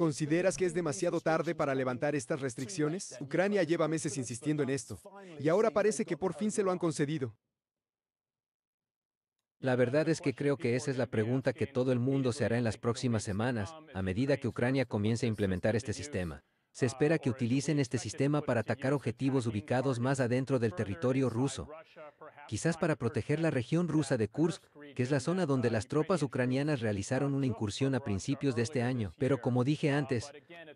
¿Consideras que es demasiado tarde para levantar estas restricciones? Ucrania lleva meses insistiendo en esto, y ahora parece que por fin se lo han concedido. La verdad es que creo que esa es la pregunta que todo el mundo se hará en las próximas semanas, a medida que Ucrania comience a implementar este sistema. Se espera que utilicen este sistema para atacar objetivos ubicados más adentro del territorio ruso, quizás para proteger la región rusa de Kursk, que es la zona donde las tropas ucranianas realizaron una incursión a principios de este año. Pero como dije antes,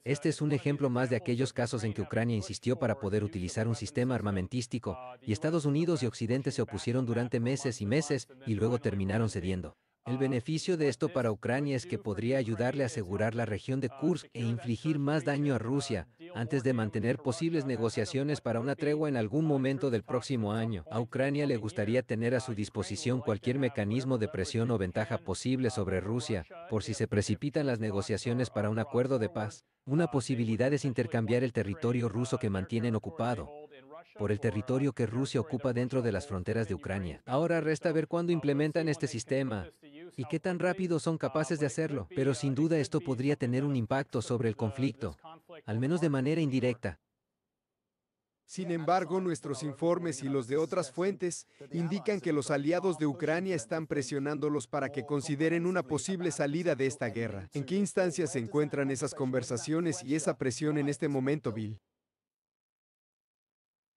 este es un ejemplo más de aquellos casos en que Ucrania insistió para poder utilizar un sistema armamentístico, y Estados Unidos y Occidente se opusieron durante meses y meses, y luego terminaron cediendo. El beneficio de esto para Ucrania es que podría ayudarle a asegurar la región de Kursk e infligir más daño a Rusia antes de mantener posibles negociaciones para una tregua en algún momento del próximo año. A Ucrania le gustaría tener a su disposición cualquier mecanismo de presión o ventaja posible sobre Rusia por si se precipitan las negociaciones para un acuerdo de paz. Una posibilidad es intercambiar el territorio ruso que mantienen ocupado por el territorio que Rusia ocupa dentro de las fronteras de Ucrania. Ahora resta ver cuándo implementan este sistema y qué tan rápido son capaces de hacerlo, pero sin duda esto podría tener un impacto sobre el conflicto, al menos de manera indirecta. Sin embargo, nuestros informes y los de otras fuentes indican que los aliados de Ucrania están presionándolos para que consideren una posible salida de esta guerra. ¿En qué instancias se encuentran esas conversaciones y esa presión en este momento, Bill?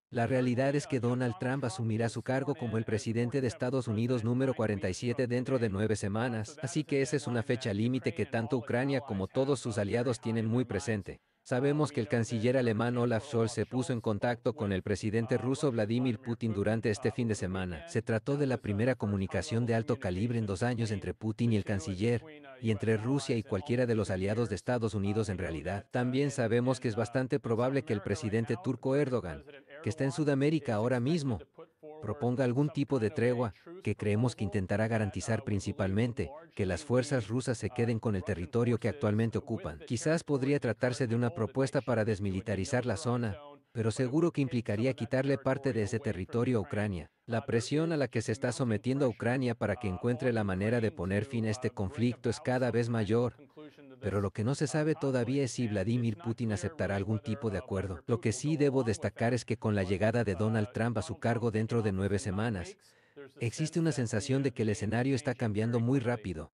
La realidad es que Donald Trump asumirá su cargo como el presidente de Estados Unidos número 47 dentro de nueve semanas, así que esa es una fecha límite que tanto Ucrania como todos sus aliados tienen muy presente. Sabemos que el canciller alemán Olaf Scholz se puso en contacto con el presidente ruso Vladimir Putin durante este fin de semana. Se trató de la primera comunicación de alto calibre en dos años entre Putin y el canciller, y entre Rusia y cualquiera de los aliados de Estados Unidos en realidad. También sabemos que es bastante probable que el presidente turco Erdogan, que está en Sudamérica ahora mismo proponga algún tipo de tregua que creemos que intentará garantizar principalmente que las fuerzas rusas se queden con el territorio que actualmente ocupan. Quizás podría tratarse de una propuesta para desmilitarizar la zona, pero seguro que implicaría quitarle parte de ese territorio a Ucrania. La presión a la que se está sometiendo a Ucrania para que encuentre la manera de poner fin a este conflicto es cada vez mayor, pero lo que no se sabe todavía es si Vladimir Putin aceptará algún tipo de acuerdo. Lo que sí debo destacar es que con la llegada de Donald Trump a su cargo dentro de nueve semanas, existe una sensación de que el escenario está cambiando muy rápido.